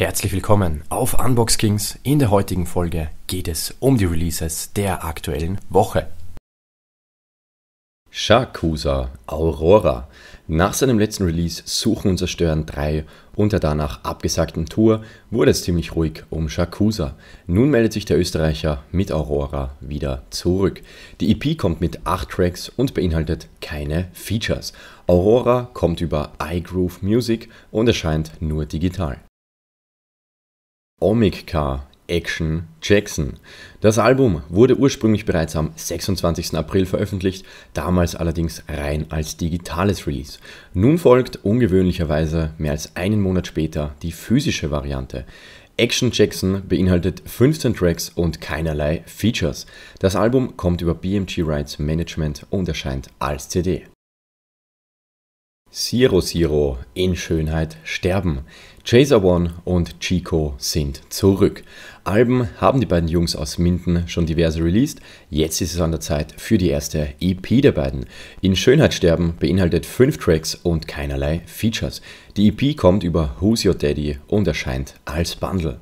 Herzlich willkommen auf Unbox Kings. In der heutigen Folge geht es um die Releases der aktuellen Woche. Shakusa Aurora. Nach seinem letzten Release Suchen und Zerstören 3 und der danach abgesagten Tour wurde es ziemlich ruhig um Shakusa. Nun meldet sich der Österreicher mit Aurora wieder zurück. Die EP kommt mit 8 Tracks und beinhaltet keine Features. Aurora kommt über iGroove Music und erscheint nur digital. Omic-Car Action Jackson. Das Album wurde ursprünglich bereits am 26. April veröffentlicht, damals allerdings rein als digitales Release. Nun folgt ungewöhnlicherweise mehr als einen Monat später die physische Variante. Action Jackson beinhaltet 15 Tracks und keinerlei Features. Das Album kommt über BMG Rights Management und erscheint als CD. Zero Zero in Schönheit sterben. Chaser One und Chico sind zurück. Alben haben die beiden Jungs aus Minden schon diverse released. Jetzt ist es an der Zeit für die erste EP der beiden. In Schönheit sterben beinhaltet fünf Tracks und keinerlei Features. Die EP kommt über Who's Your Daddy und erscheint als Bundle.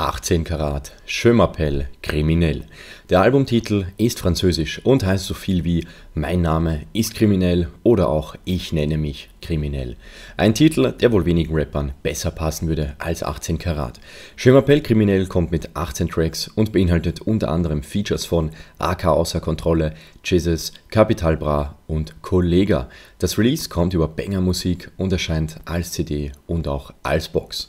18 Karat, Je m'appelle kriminell. Der Albumtitel ist französisch und heißt so viel wie Mein Name ist kriminell oder auch Ich nenne mich kriminell. Ein Titel, der wohl wenigen Rappern besser passen würde als 18 Karat. Je m'appelle kriminell kommt mit 18 Tracks und beinhaltet unter anderem Features von AK außer Kontrolle, Jesus, Capital Bra und Kollega. Das Release kommt über Banger Musik und erscheint als CD und auch als Box.